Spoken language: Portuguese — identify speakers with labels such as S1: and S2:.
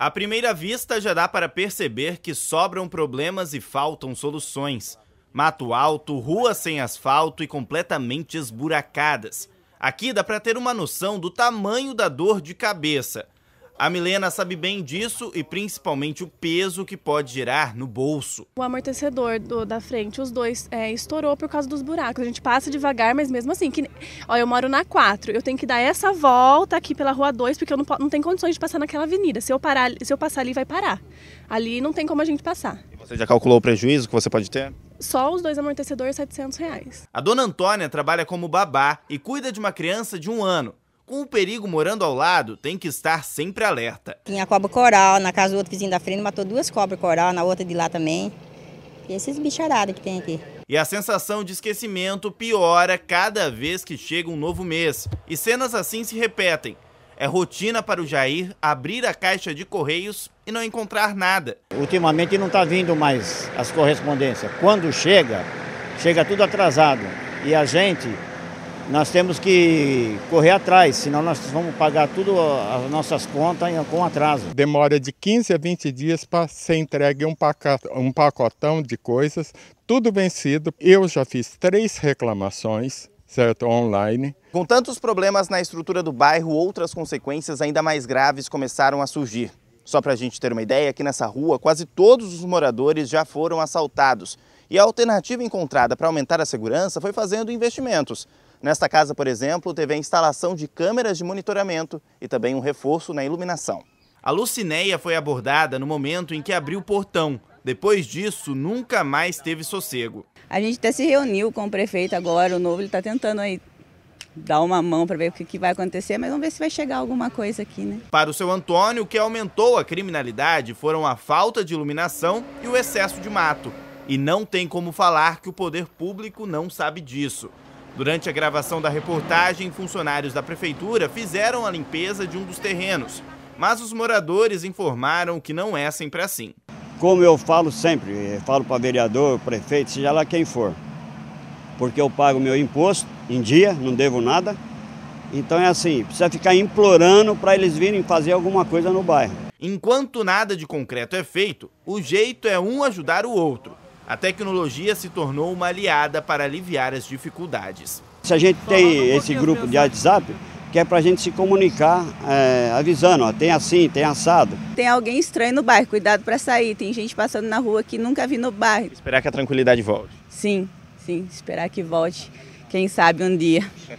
S1: À primeira vista, já dá para perceber que sobram problemas e faltam soluções. Mato alto, ruas sem asfalto e completamente esburacadas. Aqui dá para ter uma noção do tamanho da dor de cabeça. A Milena sabe bem disso e principalmente o peso que pode gerar no bolso.
S2: O amortecedor do, da frente, os dois, é, estourou por causa dos buracos. A gente passa devagar, mas mesmo assim. Que, ó, eu moro na 4, eu tenho que dar essa volta aqui pela rua 2, porque eu não, não tenho condições de passar naquela avenida. Se eu, parar, se eu passar ali, vai parar. Ali não tem como a gente passar.
S1: você já calculou o prejuízo que você pode ter?
S2: Só os dois amortecedores, 700 reais.
S1: A dona Antônia trabalha como babá e cuida de uma criança de um ano. Com o perigo morando ao lado, tem que estar sempre alerta.
S2: Tinha cobra
S3: coral na casa do outro vizinho da frente, matou duas cobras coral, na outra de lá também. E esses bicharados que tem aqui.
S1: E a sensação de esquecimento piora cada vez que chega um novo mês. E cenas assim se repetem. É rotina para o Jair abrir a caixa de
S4: correios e não encontrar nada. Ultimamente não está vindo mais as correspondências. Quando chega, chega tudo atrasado. E a gente nós temos que correr atrás, senão nós vamos pagar tudo as nossas contas com atraso.
S1: Demora de 15 a 20 dias para ser entregue um, um pacotão de coisas, tudo vencido. Eu já fiz três reclamações, certo, online. Com tantos problemas na estrutura do bairro, outras consequências ainda mais graves começaram a surgir. Só para a gente ter uma ideia, aqui nessa rua quase todos os moradores já foram assaltados. E a alternativa encontrada para aumentar a segurança foi fazendo investimentos. Nesta casa, por exemplo, teve a instalação de câmeras de monitoramento e também um reforço na iluminação. A Lucinéia foi abordada no momento em que abriu o portão. Depois disso, nunca mais teve sossego.
S3: A gente até se reuniu com o prefeito agora, o novo, ele está tentando aí dar uma mão para ver o que, vai acontecer, mas vamos ver se vai chegar alguma coisa aqui, né?
S1: Para o seu Antônio, o que aumentou a criminalidade foram a falta de iluminação e o excesso de mato. E não tem como falar que o poder público não sabe disso. Durante a gravação da reportagem, funcionários da prefeitura fizeram a limpeza de um dos terrenos, mas os moradores informaram que não é sempre assim.
S4: Como eu falo sempre, falo para vereador, prefeito, seja lá quem for, porque eu pago meu imposto em dia, não devo nada. Então é assim, precisa ficar implorando para eles virem fazer alguma coisa no bairro. Enquanto nada de concreto é feito, o jeito é um ajudar o outro a tecnologia
S1: se tornou uma aliada para aliviar as dificuldades. Se a gente tem esse grupo
S4: de WhatsApp, que é para a gente se comunicar é, avisando, ó, tem assim, tem assado.
S3: Tem alguém estranho no bairro, cuidado para sair, tem gente passando na rua que nunca vi no bairro.
S4: Esperar que a tranquilidade
S1: volte.
S3: Sim, sim, esperar que volte, quem sabe um dia.